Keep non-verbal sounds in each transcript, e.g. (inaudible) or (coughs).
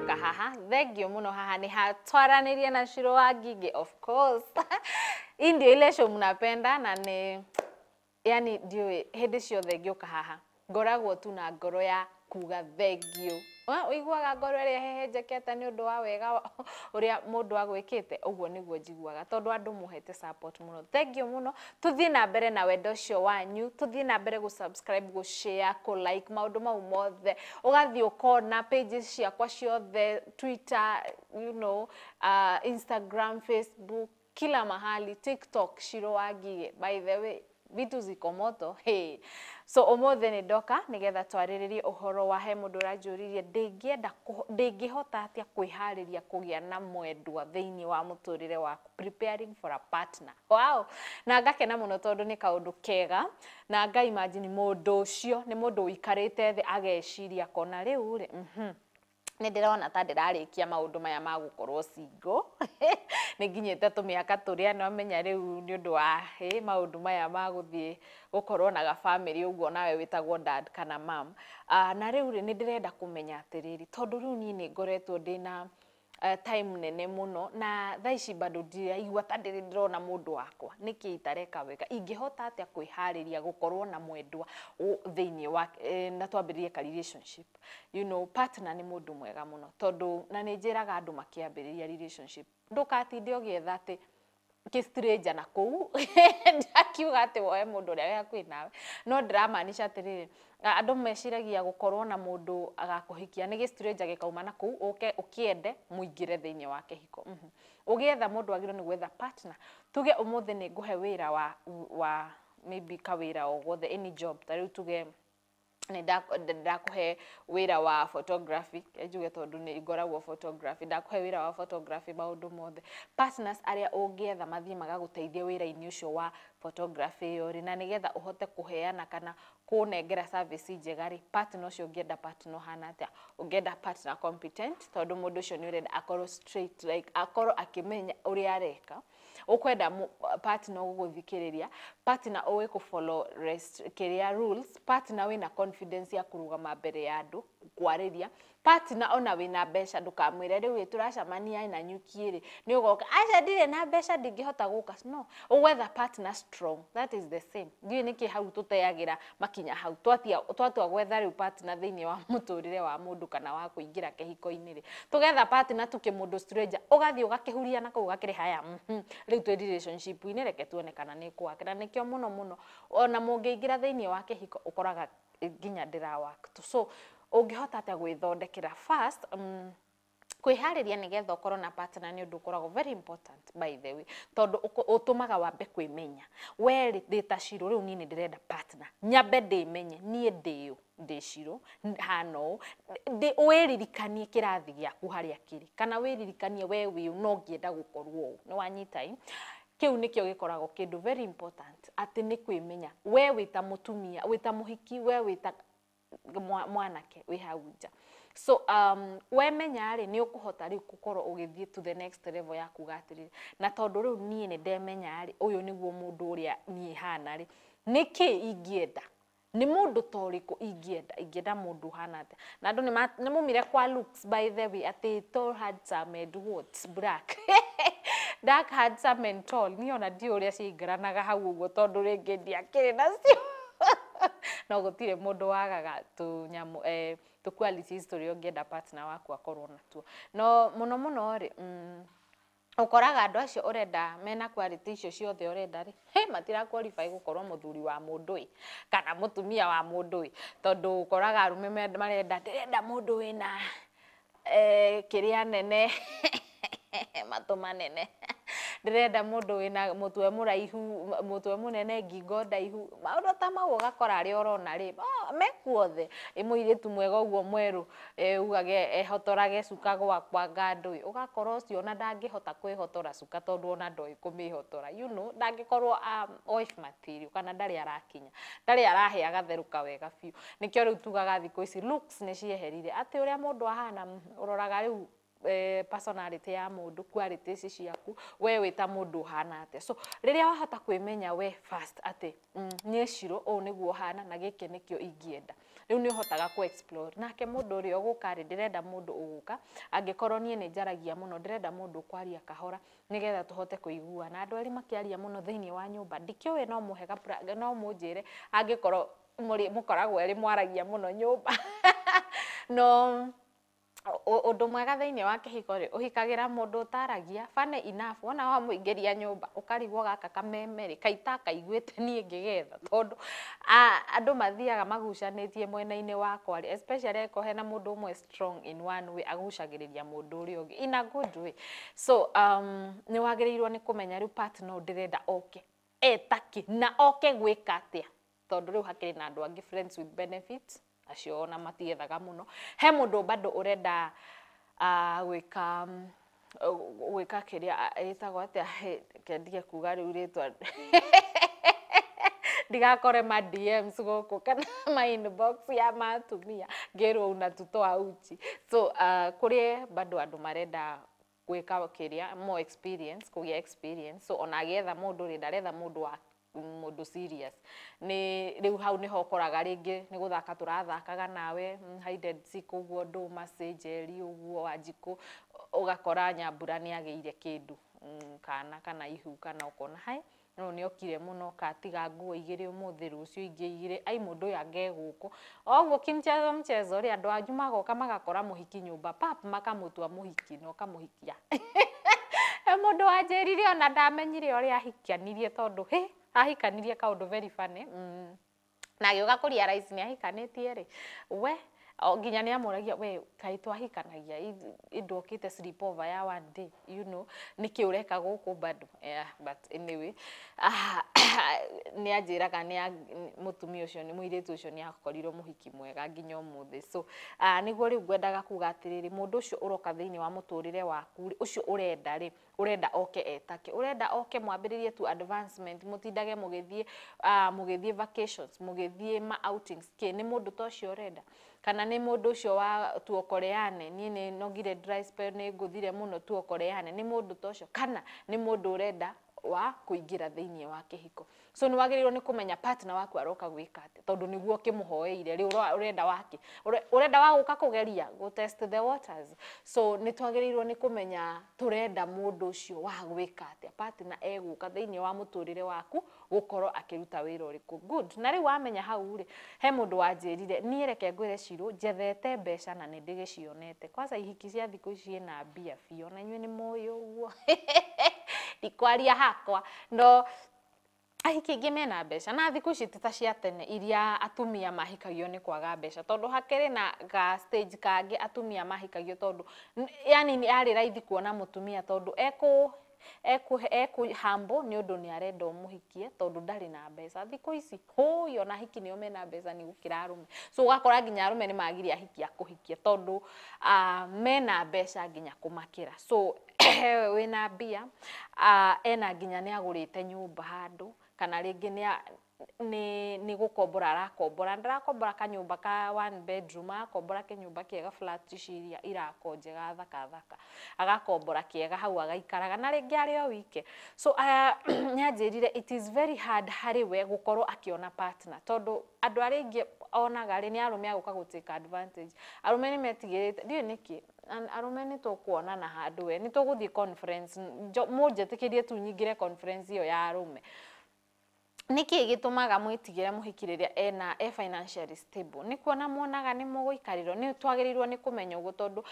gucoka haha thengio muno haha ni hatwaranirie na Shiro wa Gigi of course (laughs) indio ile show mnapenda na ni yani ndiũĩ hĩndĩ ciothe ngĩũka haha ngoragwo tu na ngoro ya kuga thengio ũiguaga ngoro ĩrĩa hehenjekete nĩ ũndũ wa wega (laughs) ũrĩa mũndũ agwĩkĩte ũguo nĩguo njiguaga tondũ andũ mũhete support mũno thengio mũno tũthiĩ na mbere na wendo ũcio wanyu tũthiĩ na mbere gũsubscribe like maå maũndũ mau mothe ũgathiĩ ũkona pages ciakwa ciothe twitter you know, uh, instagram facebook kila mahali tiktok shiro wagie by the way vitu ziko moto hey. so umuthi ni ndoka nigetha å uhoro wa he a kwä ndingienda ndingihota atia gä kugia na mwendwa thiini wa muturire wa preparing for a partner wow na ngakena muno tondu ni kaundu kega na cio imagine må ucio ni ikarä uikarite the ageciria kona riu ri mm -hmm nä ndä rona ta ndä rarä kia maå ndå maya ma gå korwo cingå (laughs) nä nginyä te tå mä aka tå rä a nä amenya rä u nä å ndå wa maå ndå maya magå thiä gå korwo na gabamä rä å guo nawe wä tagwo dad kana mam ah, na rä u rä nä ndä renda kå menya atä rä rä tondå rä u niä nä ngoretwo ndä na uh, time nene muno na thaa ici bado ndiraigua ta ndiri ndirona mundu wakwa niki itareka wega ingihota atia kwihariria gukorwo na mwendwa thiini wa eh, na twambiririe ka relationship you know partner ni mundu mwega muno tondu na ni njiraga andu makiambiriria relationship ndukatinde ugietha ati stranger na u (laughs) akiuga atä woe må ndå å rä a wä hakuä nawe no ndä atä rä rä andå meciragia gå korwo na må ndå agakå hikia nä gä kauma na kå u å kä ende må ingä re thä inä wa kĩhiko å gä etha må ndå agä nä gwetha partner tuge å må thä nä ngå he wä ra wa, wa maybe kawä ra o gwothe any job tarä u tuge ndakuhe wira wa photography njuge tondu ni ngoragwo photography ndakuhe wira wa photography maundu mothe partners aria ungietha mathii magaguteithia wira-ini ucio wa photography iyo ri na nigetha uhote kuheana kana kunengera service njega ri partner ucio ungienda partner hana atia ungienda partner competent tondu mundu ucio ni urenda akoro straight like akoro akimenya uria areka ukwenda partner uguthikiriria partner uwe follow rest kiria rules partner we na confidence ya kurugama mbere ya andu kwariria partner ona wina mbeca ndukamwire riu turacamania na nyuki ri ni ugoka acha ndire na mbeca ndingihota guka no ugwetha partner strong that is the same ndiu niki hau tuteagira makinya hau twatia twatua gwetha riu partner thini wa muturire wa mundu kana wa kuingira kihiko-ini ri tugetha partner tuke mundu stranger ugathi ugakihuria na kau gakiri haya mhmm, riu twi relationship ini reke tuone kana ni kwake na nikio muno muno ona mungiingira thini wa kihiko ukoraga ginya ndira work so ungihota atĩa gwithondekera first um, mm, kwihariria nigetha ukorwo na partner ni undu ukoragwo very important by the way tondu utumaga wambe kwimenya we ndi ta ciro riu ni ndirenda partner nyambe ndimenye nie ndiu ndä cirå hana å wĩririkanie kä rathi gĩaku harĩa kĩrĩ kana wĩririkanie we wĩ no ngĩenda gũkorwo ũũ nĩ wanyita ĩ kä u nä kä o gä koragwo kä ndå atä nä kwä menya we wä ta må tumia wä ta må hiki we wä mwanake wä hau nja so um, wemenya rä nä å kå hota rä u gå korwo å gä thiä to the next level ya kuga atä rä na tondå rä u niä nä ndemenya rä å yå nä guo må ndå å rä a niä hana rä nä kä ingäenda nä må ndå ta kå ingäenda ingäenda må ndå å hana na andå nä må mire kwa looks by the way atä tall handsome and what black (laughs) dark handsome and tall niona ndiå å rä a ciaingaranaga hau å guo tondå rä ngä ndiakä rä nacio no gutire mundu wagaga nyamu eh tu qualities turi ungienda partner waku akorwo natuo no muno muno ri mm, ukoraga andu acio urenda mena quality icio ciothe urenda ri he matira qualify gukorwo muthuri wa mundu i kana mutumia wa mundu i tondu ukoraga arume marenda ndirenda mundu wina eh kiria nene (laughs) matu manene ndirenda mundu wina mutwe muraihu mutwe munene ngingo ndaihu maundu ta mau ugakora aria urona ri oh, mekuothe tu mwega uguo mweru e, ugage ehotorage cuka gwakwa ngandu ugakora ucio na ndangihota kwihotora cuka tondu ona ndoi kumihotora you know ndangikorwo um, oif material kana ndari arakinya ndari arahe agatherũka wega biu nikio riu tugaga thiku ici looks ni cieherire ati ũrĩa mũndũ ahana uroraga mm, rĩu Eh, personality ya mundu quality ici ciaku we wi ta mundu hana ate so riria wahota kwimenya we first ate mm, nie ciro o niguo hana na gike nikio ingienda riu ni uhotaga ku explore nake mundu ri oguka ri ndirenda mundu uguka angikorwo nie ni njaragia muno ndirenda mundu kwaria kahora nigetha tuhote kuigua na andu ari makiaria muno thini wa nyumba dikio we no muhega no munjire angikorwo muri mukoragwo ri mwaragia muno nyumba (laughs) no undu mwega thiini wa kihiko ri uhikagira mundu utaragia fane enough wona wa muingeria nyumba ukarigwo gaka kamemeri kaita kaiguite nie ngigetha tondu andu mathiaga magucanitie mwena-ini wa kwari especially eko hena mundu umwe strong in one way agucagiriria mundu uri ungi in a good way so um, ni wagiriirwo ni kumenya riu partner ndirenda oke okay. etaki na oke okay, gwika atia tondu riu hakiri na andu angi friends with benefits acio ona matigethaga muno he mundu bado urenda gwika uh, gwika kiria itagwo ah, atia kendige kuga riu ritwa (laughs) ndigakore ma DMs guku kana (laughs) ma inbox ya matumia ngirwo una tuto auchi so uh, ah, kuri bado andu marenda gwika kiria more experience kugia experience so ona mundu ri ndaretha mundu wa mundu serious ni riu hau ni hokoraga ringi ni guthaka turathakaga nawe mm, hide and seek uguo ndu message eri uguo wajiku ugakora nyambura ni ageire kindu mm, kana kana ihu kana ukona hai no ni okire muno katiga nguo igire muthiru ucio ingi igire ai mundu ya nge guku ogwo kimchezo mchezo ri andu ajuma goka magakora muhiki nyumba pap makamutua muhiki no kamuhikia (laughs) e mundu ajeririe ona ndamenyire uri ahikianirie tondu hey. ahikanirie kaundu very funny mm na agiuka kuri arise ni ahikanitie ri we Oh, nginya nä amoragia we kaä twahikanagia ndokä te sleepover ya one day you know nä kä å reka gå bado yeah, but anyway nä anjä raga må tumia å cio må irä tu å cio nä akorirwo må hiki mwega nginya å må thä so ah, nä guo rä u ngwendaga kuga atä rä rä må ndå å cio å roka thä wa må tå rä re waku å cio å renda rä å renda oke etake å renda oke mwambä rä rie tu advancement må tindage må gä thiä ah, må gä thiä vacations må gä thiä ma outings kä nä må ndå ta å cio å renda kana nä må ndå å cio wa tuokoreane niä nä nogire nä ngå thire må no tuokoreane nä må ndå ta å cio kana nä må ndå å renda wa kuingira thiini wa kihiko so ni wagirirwo ni kumenya partner waku aroka gwika ati tondu niguo kimuhoeire ri urenda wake urenda wa guka kugeria go test the waters so ni twagirirwo ni kumenya turenda mundu ucio wa gwika ati partner eguka thiini wa muturire waku gukoro akiruta wira uriku good na riu wamenya hau ri he mundu wanjirire ni reke ngwire ciru jethete mbeca na ni ndigicionete kwanza ihiki cia thiku ici na mbia biũ na nyu ni moyo ũguo (laughs) ndikwaria hakwa no ahiki aingĩ mena mbeca na thiku ici tita cia tene iria atumia mahikagio nĩ kwaga mbeca tondu hakere na ga stage kangĩ atumia mahikagio tondu yani ni ari raithi kuona tondu eku eku eku hambo ni undu ni arenda muhikie tondu ndari na mbeca thikũ ici hũyo na hiki nĩo mena mbeca nĩ gũkĩra arume so ũgakora nginya arume nĩ magire ahiki akũhikie tondũ uh, mena mbeca nginya kumakira so wina mbia ah, ena nginya nä agå rä te nyå mba handå kana rä ngä ni ni gukombora kombora arakombora ndarakombora kanyumba ka one bedroom arakombora kinyumba kiega flat ici iria irako njega thaka thaka agakombora kiega hau agaikaraga na ringi ari o wike so uh, (clears throat) nyanjĩrire it is very hard hari we gũkorwo akiona partner tondu andå arĩa aingĩ onaga rĩ nĩ arå me agåka gå take advantage arume ni metigirite ndio niki te ndiå nä kä arume nä tåkuona na handå we nä tågå conference mujetikirie njä tä kä tu nyingä re ä ya arume nä kä gä tå maga mwä tigä mũhiki rä rä a ena e financially stable nä kuona muonaga nä må gå ikarä nä twagä rä irwo nä kå menya å guo tondå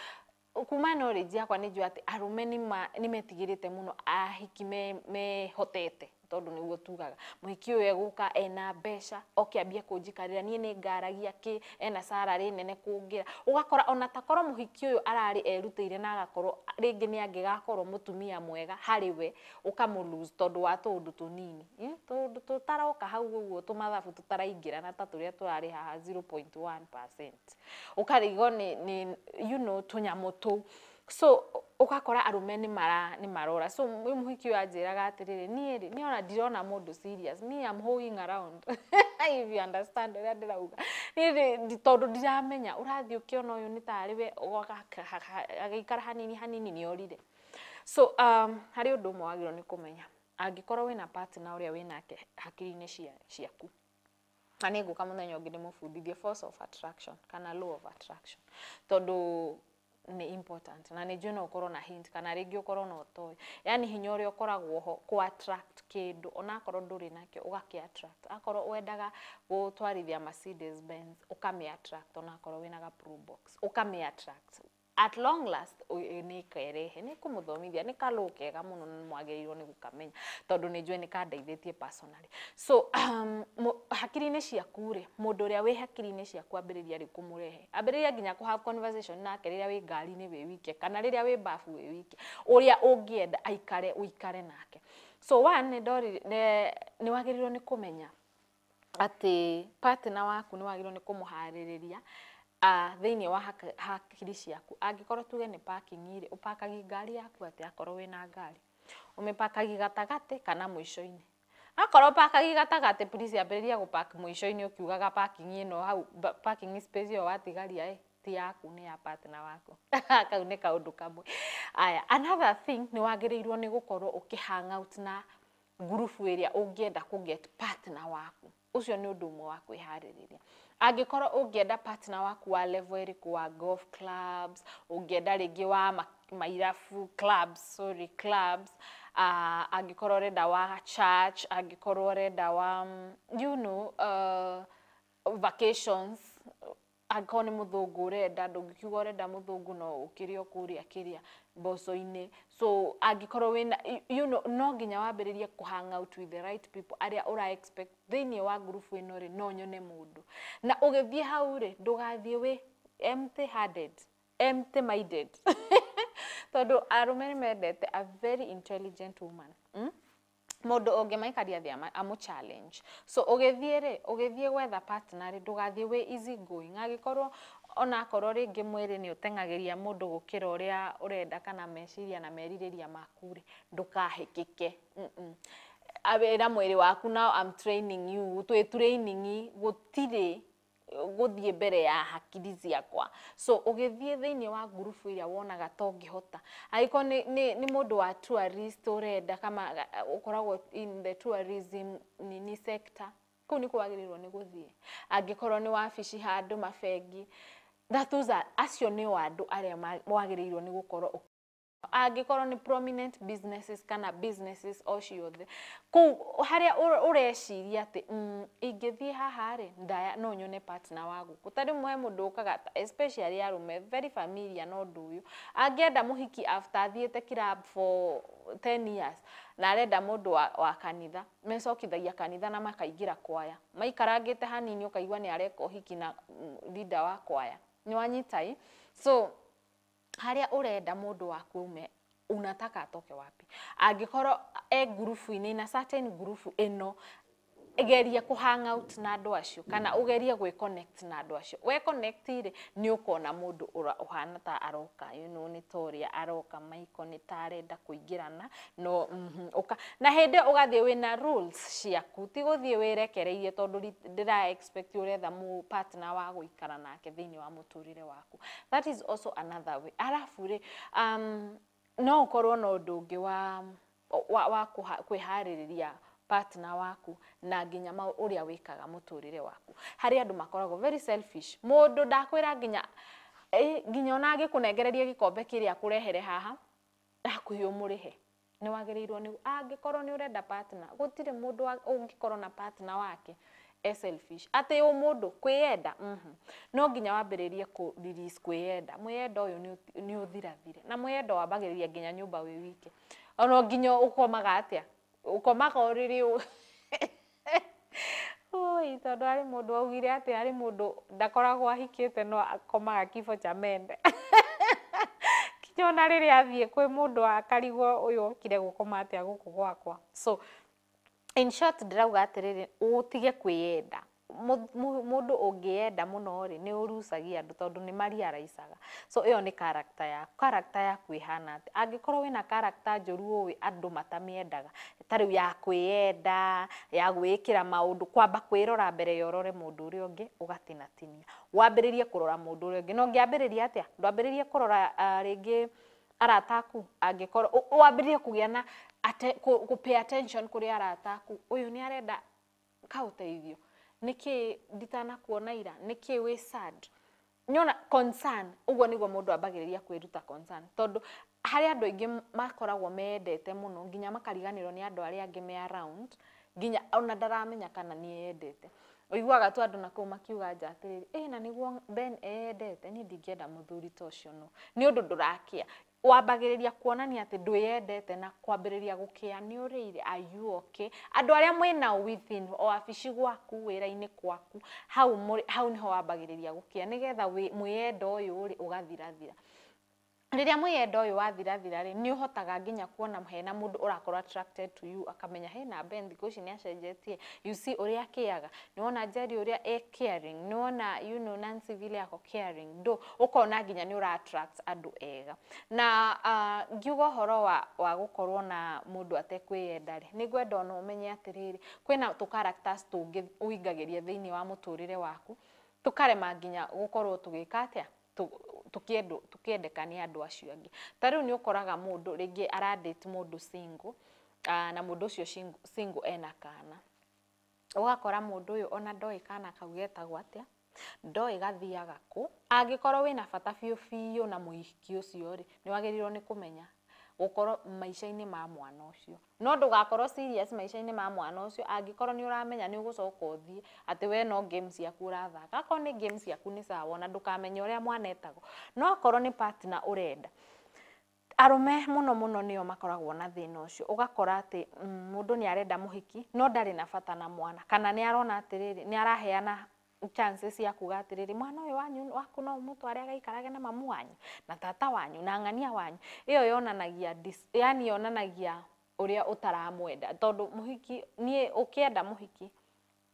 kuma knowledge yakwa nä njå atä arume nä metigä rä te må no ahiki mehotete me tondu niguo tugaga muhiki uyu eguka ena mbeca oke ambie kunjikarira nie ni ngaragia ki ena salary nene kungira ugakora ona takoro yå uyu arari ire na agakorwo ringi ni må mutumia mwega harä we kamå tondu wa tå tunini tå tutaroka hau uguo tumathabu tutaraingira na ta turia turari haha 0.1 ukarigwo ni, ni you know tå so ugakora arume ni mara ni marora so mwä muhiki wa jira anjäraga atä rä rä niä ona ndirona må serious me i'm hoing around (laughs) if you understand å ndira uga ni ri tondå ndiramenya å rathiä å kä ona å yå nä tarä we agäikara hanini hanini ni orire so um, hari undu mwagiro ni kumenya angikora rwo na partner å rä a wä nake hakiri-inä ciaku na nä ngå ka må thenya å ngä force of attraction kana law of attraction tondå ni important na nä njå na å korwo na hint kana rä ngä å korwo na å toä yani hinya å rä a å koragwo ho kå attract kä ndå onakorwo ndå rä nakä å gakä attract akorwo wendaga gå twarithia Mercedes Benz å kamä attract onakorwo wä naga box å kamä attract at long last ni kerehe nä kå må thomithia nä kalå kega må mwagirirwo ni gukamenya tondu ni kamenya ni nä njue nä so um, hakiri-inä ciaku rä mundu ndå å hakiri-inä ciaku ambä ri kumurehe ambiriria kå må nginya kå have conversation na rä rä ngari ni we wike kana riria rä bafu we mbabu wä wike å rä aikare uikare nake so one ndori ni wagirirwo ni kumenya ati partner waku ni wagirirwo ni nä uh, ah, thini wa ha kiri ciaku angä tuge ni parking ire upakagi pakagi ngari yaku atä akorwo wä na ngari umepakagi gatagate kana må ico-inä akorwo pakagi gatagate please ambä rä ria gå pak må ico-inä å parking ino hau parking space ä yo watigaria ä ti yaku ni ya partner waku (laughs) kau nä kaå ndå kamwe aya another thing ni wagä ni irwo ukihang out na group ä ungienda a get partner waku ucio ni å ndå ũmwe wa kwä harä rä partner waku wa level ĩrĩkũ wa golf clubs ũngĩenda rĩngĩ wa mairabu clubs sorry clubs uh, angĩkorwo ũrenda wa church angĩkorwo ũrenda wa mm, you know uh, vacations akorwo nä må thå ngå å renda ndå ngä kiuga å renda må thå ngå no å kä rä a å kå rä a kä rä a mboco-inä so angä korwo wä na no nginya wambä rä rie kå hang out with the right people arä a å ra expect thä iniä wa ngurubu ä no rä no nyone må ndå na å gä thiä hau rä ndå gathiä wä empty handed empty minded (laughs) tondå arå me nä mendete a very intelligent woman mm? mundu unge maikaria thia amu challenge so ugethie ri ugethie wetha partner ndugathie we easy going agikorwo ona akorwo ringi mwiri ni utengageria mundu gukira uria urenda kana meciria na meriria makure ndukahikike mm -mm. abera mwiri waku now i'm training you twe training gutire guthie mbere ya hakiri ciakwa so ugithie thini wa ngurubu iria wonaga to ngihota aiko ni, ni, ni mundu wa tourist urenda kama ukoragwo in the tourism ni sector kuu ni kwagirirwo ni guthie angikorwo ni wabici handu mabengi that was acio nä ni andå arä a wagä rä irwo nä gå korwo angikorwo nĩ prominent businesses kana businesses o ciothe kũu harĩa ũreciria atĩ mm, ingĩthiĩ haha rĩ ndaya no nyone partner wa gũkũ ta rĩmwe he mũndũ ũkaga especially arũme very familiar na ũndũ ũyũ angĩenda mũhiki after athiĩte club for 10 years na arenda mũndũ wa, wa kanitha mecokithagia kanitha na makaingĩra kwaya maikarangĩte hanini ũkaigua nĩ areka hiki na mm, leader wa kwaya wanyitai so haria urenda mundu waku ume unataka atoke wapi angikorwo e gurubu-inĩ na certain gurubu ino egeria ku hang out na andå acio kana ugeria gerie connect na andå acio we connect ire ni å kona må ndå å ta aroka you know, ni toria aroka maiko ni tarenda kuingirana no mm -hmm, uka na hä ugathie å na rules ku ti guthie thiä wä rekereirie tondå ndä expect å retha mu partner wa guikara nake thini wa muturire waku that is also another way arabu re um, no å ndungi wa, wa, wa kwä harä partner waku na nginya ma uria wikaga muturire waku hari andu makoragwo very selfish mundu ndakwira nginya e, nginya ona ngikunengereria gikombe kiria kurehere haha akuyumurihe ni nä ni angikorwo ni urenda partner gutire gåtirä må na partner wake e selfish ate atä å må mhm mm no nginya wabiririe ku rie kwä enda uyu ni å na mwä wabagiriria nginya nyumba mba wä wike ona nginya ukomaga atia å koma korä rä å tondå arä må ndå augire atä arä må ndå ndakoragwo ahikä te no akomaga kibo cha mende (laughs) kinyona rä rä athiä kwä må ndå akarigwo å yå okire gå koma atä a gå kå gwakwa so ndä rauga atä rä rä å tige kwä yenda mundu ungienda muno ri ni urucagia andu tondu ni mariaraicaga so iyo ni character yaku character yaku ihana ati angikorwo wina character njuru uwi andu matamiendaga ta riu ya kwiyenda ya gwikira maundu kwamba kwirora mbere ya urore mundu uria ungi ugatinatinia wambiririe kurora mundu uria ungi no ngiambiriria atia ndwambiririe kurora uh, ringi arata aku angikorwo wambiririe kugia na ku, ku pay attention kuri arata aku uyu ni arenda kauteithio niki kuona ira niki we sad nyona concern uguo niguo mundu abagiriria kwiruta concern tondu harä andå aingä makoragwo medete må no nginya makariganä nä andå arä angä me around nginya ona ndaramenya kana nä eyendete uiguaga tu andå nakå u makiuga nja atiriri rä rä na nä guo ben eyendete niä ndingä enda må thuri ta å cio no nä å ndå ndå rakä a wambagĩrĩria kuonania atĩ yendete na kwambĩrĩria gukia ni ũrĩire ayu oke andũ arĩa mwĩnao within wabici gwaku wĩra-inĩ kwaku hau, hau nĩho wambagĩrĩria gũkĩa nĩgetha mwĩyenda ũyũ rĩ ũgathirathira riria mwiyenda uyu wathirathira ri ni uhotaga nginya kuona hena mundu urakorwo attracted to you akamenya he na ben thiku ici ni acenjetie you see uria akiaga ni wona njeri uria e caring ni wona you know Nancy vile ako caring do ukona nginya ni ura attract andu ega na ah, ngiuga uh, horo wa wa gukorwo na mundu atekwiyenda ri ni ngwenda ona umenye atiriri kwina tu characters tungi uingagiria thiini wa muturire waku tukarema nginya gukorwo tugika atia tukiendo tukiendeka nä andå acio angä ta rä u nä ringi må ndå rä aradate må ndå uh, na må ndå ũcio ena kana ugakora mundu ũyũ ona ndoĩ kana kau getagwo atĩa ndoĩ gathiaga kũ angĩkorwo wĩna bata biũ biũ na muhiki ucio ri ni wagirirwo ni kumenya ukorwo maica-inä ma mwana å cio no ndå serious maica ma mwana å cio angä korwo nä å ramenya ati å gå we no games ciaku å rathaka akorwo nä game ciaku nä sawa na mwana etago no akorwo ni partner urenda arume muno muno nio makoragwo na thina ucio ugakora ati mundu mm, ni arenda muhiki no ndari na bata na mwana kana ni arona atiriri ni araheana chances ya kuga atiriri mwana uyu wanyu waku no mutware agaikarage na mamu wanyu na tata wanyu na ng'ania wanyu iyo yonanagia yani yonanagia uria utaramwenda tondu muhiki nie ukienda muhiki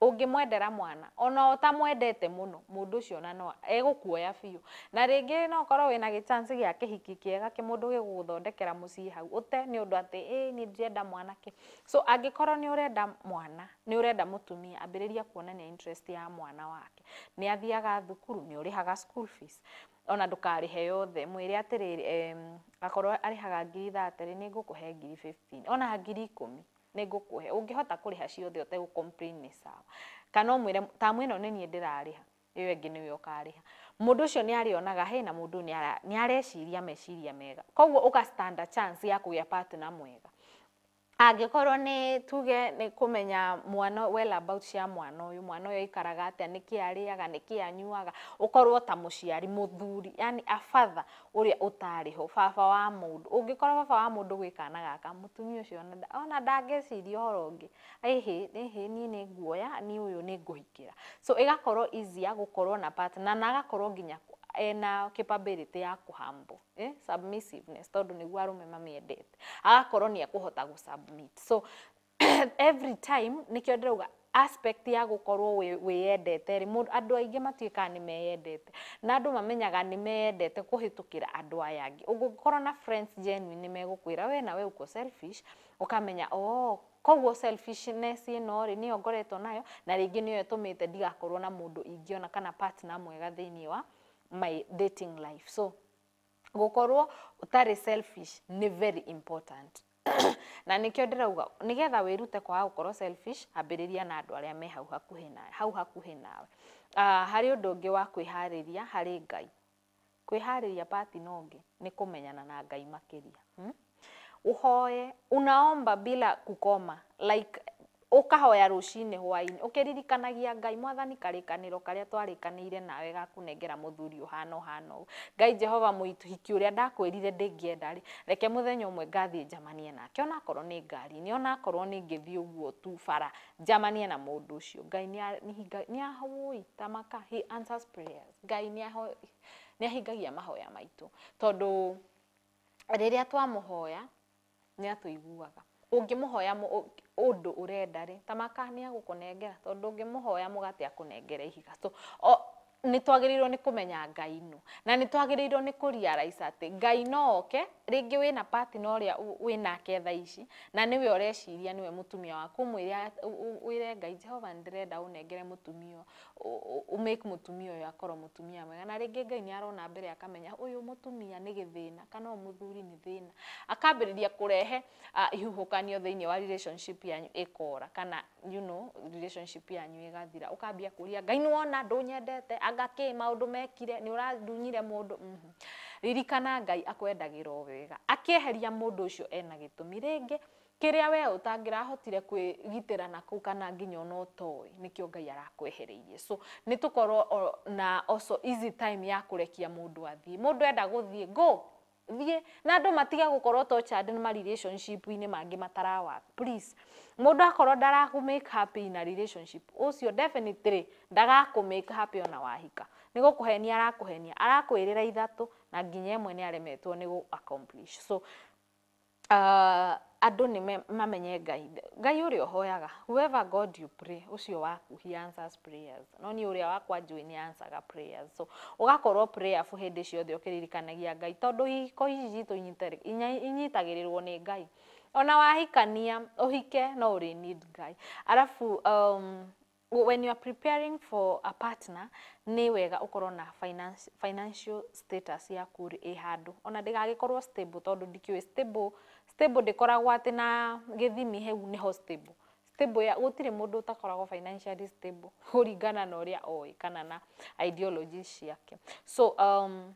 ungimwendera mwana ona ota mwendete muno mundu ucio na no egukuoya biu na ringi no korwo wina gichance gia kihiki kiega ki mundu giguthondekera muci hau ute ni undu ati i ni ndirenda mwana ke so angikorwo ni urenda mwana ni urenda mutumia ambiriria kuonania interest ya mwana wake ni athiaga thukuru ni urihaga school fees ona ndukari he yothe mwire atiriri akorwo arihaga ngiri thate ni ngukuhe ngiri 15 ona ngiri 10 nigukuhe ungihota kuriha ciothe utegå complain nä sawa kana mwire tamu ä ni nie ndirariha ndä rarä ha ä yo ä ngä nä we å karä ha må ndå å cio nä arä onaga he na må ndå nä areciria meciria mega koguo å ga chance ya kå gä mwega angikorwo ni tuge ni kumenya mwana well about cia mwana uyu mwana uyu aikaraga atia niki ariaga niki anyuaga ukorwo ta muciari muthuri yani a father uria utari ho baba wa mundu ungikorwo baba wa mundu gwi kana gaka mutumia ucio ona ndangeciria horo ngi ehe ihi ni ni nguoya ni uyu ni nguhikira so igakorwo easy ya gukorwo na partner na agakorwo nginya ena capability ya kuhambo eh submissiveness tondu ni guaru me mamiendete agakorwo ni akuhota gu submit so (clears throat) every time nikio ndiruga aspect ya gukorwo wiendete ri mundu andu aingi matuika ni meendete na andu mamenyaga ni meendete kuhitukira andu aya ngi ungukorwo na friends genuine ni megukwira we na we uko selfish ukamenya oh koguo selfishness ino ri niyo ngoretwo nayo na ringi niyo itumite ndigakorwo na mundu ingiona kana partner mwega thiini wa my dating life so gukorwo utari selfish ni very important (coughs) na nikio ndirauga nigetha wirute kwaga gukorwo selfish ambiriria na andu aria me hau hakuhi na hau hakuhi nawe uh, harĩ ũndũ ũngĩ wa kwĩharĩria harĩ ngai kwĩharĩria pati no ũngĩ nĩ kũmenyana na ngai makiria hmm? uhoe unaomba bila kukoma like ukahoya rucine hwainä å kä ririkanagia ngai mwathani karä kanä karä a twarä ire nawe gakunengera må thuri å hana ngai jehova muitu hiki å rä a ndakwä rire ndä reke må thenya å mwe ngathiä njamanie nake onakorwo ngari ni onakorwo nä ni ngithi uguo tu bara jamanie na må ucio ngai ni ngai nä ahåi ta maka ngai nä ahingagia mahoya maitå tondå rä rä a twamå hoya nä atå iguaga å ngä må hoya undu urenda ri tamaka ni agå kå nengera tondå å ngä må hoya må akå ihiga so nä twagä nä kå menya ngai no na nä twagä nä kå riaraica atä ngai no oke rĩngĩ wĩna partner ũrĩa wĩnake ketha ici na we nĩwe ni we mutumia waku ũmwĩre wĩre Ngai Jehova unengere mutumio u make mutumio ya akorwo mutumia mwega na ringi Ngai arona mbere akamenya uyu mutumia ni githina kana ũyũ ni thina thĩna kurehe ihuhukanio uh, wa relationship yanyu ikora kana you know relationship yanyu igathira ukambia kuria ngai niwona nyendete anga ki maundu mekire ni uradunyire mundu mm -hmm. ririkana ngai akwendagira wega akieheria mundu ucio ena gitumi ringi kiria we utangirahotire kwigitira na kuu kana nginya ona utoi nikio ngai arakwehereirie so nitukorwo na also easy time ya kurekia mundu athii mundu enda guthii go na andå matige gå korwo tochad ma relationship inä mangä matarawa please mundu akorwo ndaraku make happy in a relationship ucio definitely ndagaku make happy ona wahika ni gukuhenia arakuhenia arakwirira ithatu na nginya imwe ni aremetwo ni accomplish so uh, andå nä mamenye ngai ngai å rä a whoever god you pray ũcio waku he answers prayers no nä å rä a wakwa njå nä ansaga prayers so å gakorwo prayerful hä ndä ciothe å kä ririkanagia ngai tondå ihiko ici citå inyitagä rä rwo ngai ona wahikania uhike no uri need guy alafu um, when you are preparing for a partner ni wega å na finance, financial status ya kuri e handu ona ndägagäkorwo stable tondå ndikä stable stable ndäkoragwo atä na githimi heu ni ho stable stable ya gå tirä må ndå financially stable kuringana na å rä a kana na ideology ciake so um,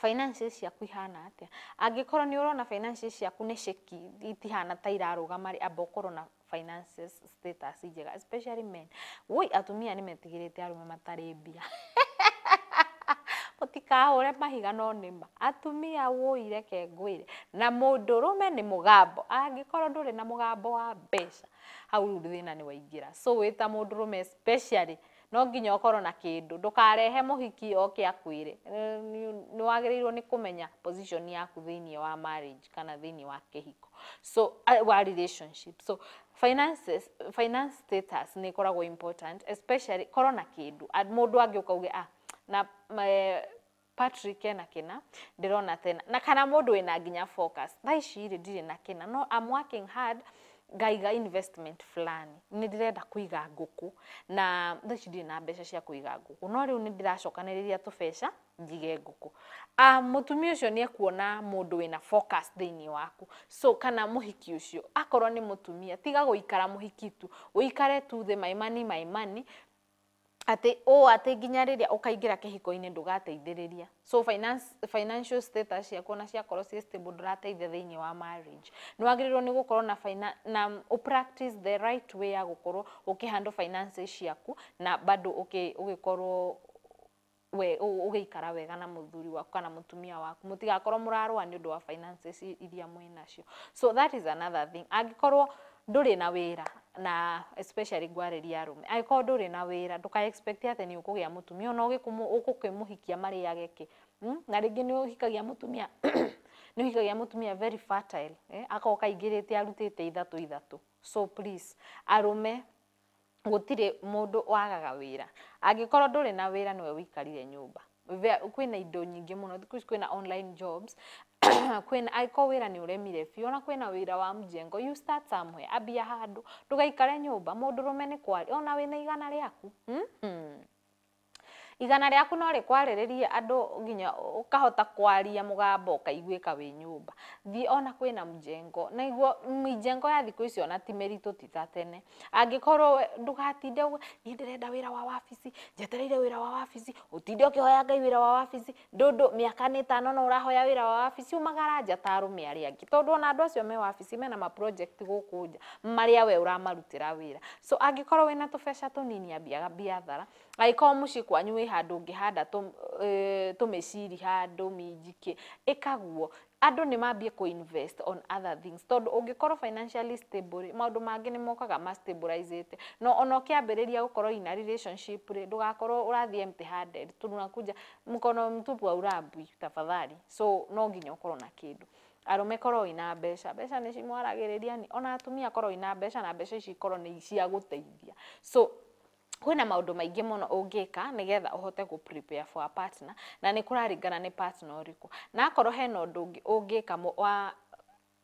finances ciaku ihana atia angikorwo ni urona finances ciaku ni sheki itihana ta irarugama amba ukorwo na finances status njega especially men woi atumia ni metigirite arume matari mbia (laughs) mutikahũre mahiga no nima atumia wũireke ngwĩre na mũndũrũme ni mugambo angĩkorwo nduri na mugambo wa mbeca hau thina ni waingira so wĩ ta especially no nginya ũkorwo na kindu ndukarehe muhiki oke akwire ni wagĩrĩirwo ni kumenya position yaku thĩiniĩ wa marriage kana thĩiniĩ wa kĩhiko so uh, wa relationship so finances finance status nĩ ĩkoragwo important especially korwo na kĩndũ mũndũ angĩũka ukauge ah na me, eh, Patrick ena kina ndirona tena na kana mũndũ wĩna nginya focus thaa ici rĩ na kina no I'm working hard ngaiga investment fulani nä ndä renda kå iga ngå na tha ici ndirä na mbeca cia kå iga ngå no rä u nä ndä racokanä rä ria tåbeca njige ngå ah, må tumia å cio nä ekuona må ndå wä na thä inä waku so kana må hiki å cio akorwo nä må tumia tiga gå ikara må hiki tu gå ikare tu the maimani maimani ati o ati nginya riria ukaingira kihiko-ini ndugateithiriria so finance, financial status ciaku na koro ci stable ndurateithia thiini wa marriage ni wagirirwo ni gukorwo na fina, na practice the right way ya gukorwo ukihandle finance ciaku na bado uki ugikorwo we ugiikara wega na muthuri waku kana mutumia waku mutigakorwo murarwa ni undu wa finances iria mwinacio so that is another thing angikorwo nduri na wira na especially gware ngwarĩria arume angĩkorwo ndũrĩ na wĩra ndũka expect atĩ nĩ ũkũgĩa mutumia ona mari yake marĩage mm? na rĩngĩ nĩ ũhikagia mũtumia (coughs) nĩ ũhikagia mutumia very fertile eh? akoka aingĩrĩte arutite ithatu ithatu so please arume gutire mũndũ wagaga wĩra angĩkorwo ndũrĩ na wĩra nĩwe ũikarire nyũmba kwina indo nyingi muno thikũ ici kwĩna online jobs kwina aiko wira ni uremire biu ona kwina wira wa mjengo you start somewhere abia handu ndugaikare nyumba mundurume ni kwari ona wina igana riaku mm igana rĩaku no rĩkwarĩrĩrie andu nginya ukahota kwaria mugambo ũkaiguĩka wĩ nyumba thi ona kwĩna mjengo na naiguo mjengo ya thiku icio na ti mĩritũ ti tene angĩkorwo ndugatinde ni ndirenda wira wa wafisi jetereire wira wa wafisi utinde ũkĩhoya ngai wira wa wafisi ndundu miaka ni tano no urahoya wira wa wafisi umagaranja taru miari angi tondu ona andũ acio me wabici mena maproject gũkũ gukunja maria we uramarutira wira so angĩkorwo wĩna tũbeca tũnini ambia biathara angĩkorwo mũciĩ kwanyu wĩ nĩ handũ ũngĩhanda tũmĩciri handũ minji kĩ ĩkaguo andũ nĩ mambie kũinvest on other things tondũ ũngĩkorwo financially stable maũndũ mangĩ nĩ mokaga ma stabilizĩte no ona ũkĩambĩrĩria gũkorwo ina relationship rĩ ndũgakorwo ũrathiĩ empty handed tunakuja mkono mtupu aurabwi tafadhali so no nginya ũkorwo na kĩndũ arũme korwo wĩna mbeca mbeca nĩ cimwaragĩrĩria ona atumia korwo ina mbeca na mbeca ici ikorwo nĩ cia gũteithia so kwina maundu maingi muno ungika nigetha uhote ku prepare for a partner na nikuraringana ni partner uriku na akorwo hena undu ungi ungika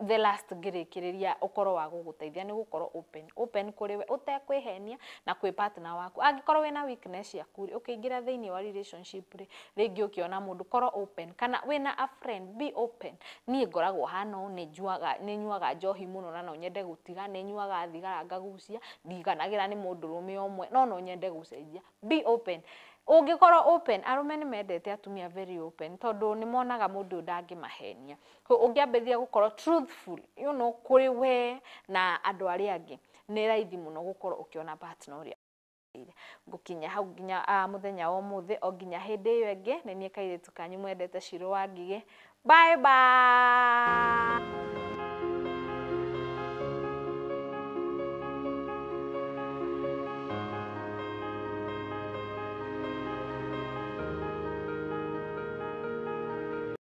the last ngĩrĩkĩrĩria ũkorwo wa gũgũteithia ni gũkorwo open open kuri we utekwihenia na kwi partner waku angĩkorwo wĩna weakness yaku ukiingira ũkĩingĩra thĩinĩ wa relationship rĩ ringi ukiona mundu korwo open kana wĩna a friend be open ni ngoragwo hano ni njuaga ni nyuaga njohi muno na no nyende gutiga ni nyuaga thigara ngagucia ndiganagira ni mundu rumi omwe no no nyende gucenjia be open ungikorwo open arume ni medete atumia very open tondu ni monaga mundu ndangi mahenia ko ungiambithia gukorwo truthful you know kuri we na andu aria angi ni raithi muno gukorwo ukiona partner uria ngukinya hau nginya muthenya wa muthe o nginya hindi iyo ingi ni nie kairitu kanyu mwendete ciro wa ngige bye bye